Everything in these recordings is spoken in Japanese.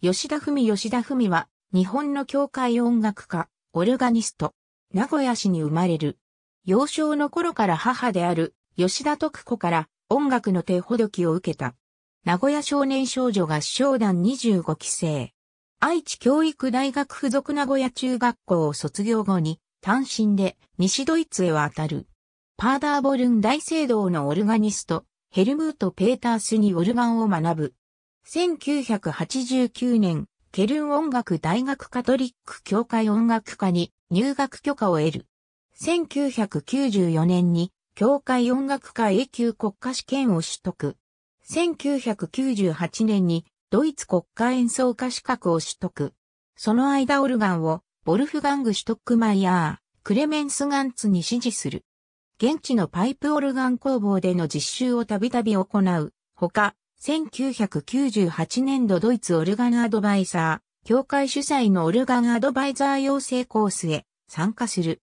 吉田文吉田文は、日本の教会音楽家、オルガニスト、名古屋市に生まれる。幼少の頃から母である、吉田徳子から音楽の手ほどきを受けた。名古屋少年少女合唱団25期生。愛知教育大学附属名古屋中学校を卒業後に、単身で西ドイツへ渡る。パーダーボルン大聖堂のオルガニスト、ヘルムート・ペータースにオルガンを学ぶ。1989年、ケルン音楽大学カトリック協会音楽科に入学許可を得る。1994年に、協会音楽科永久国家試験を取得。1998年に、ドイツ国家演奏家資格を取得。その間オルガンを、ボルフガング・シュトックマイヤー、クレメンス・ガンツに指示する。現地のパイプオルガン工房での実習をたびたび行う。ほか、1998年度ドイツオルガンアドバイザー、協会主催のオルガンアドバイザー養成コースへ参加する。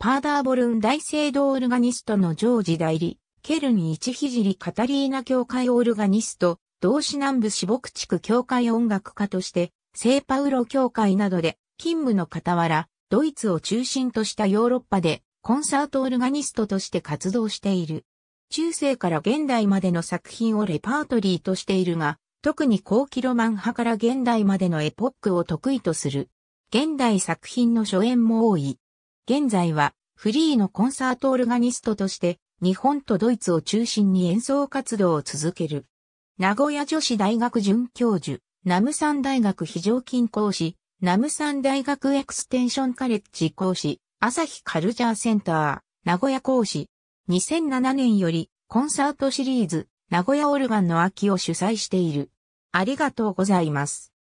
パーダーボルン大聖堂オルガニストのジョージ代理、ケルン一リ・カタリーナ教会オルガニスト、同志南部四牧地区教会音楽家として、聖パウロ教会などで勤務の傍ら、ドイツを中心としたヨーロッパでコンサートオルガニストとして活動している。中世から現代までの作品をレパートリーとしているが、特に後期ロマン派から現代までのエポックを得意とする。現代作品の初演も多い。現在はフリーのコンサートオルガニストとして日本とドイツを中心に演奏活動を続ける。名古屋女子大学准教授、ナムサン大学非常勤講師、ナムサン大学エクステンションカレッジ講師、朝日カルチャーセンター、名古屋講師、2007年よりコンサートシリーズ名古屋オルガンの秋を主催している。ありがとうございます。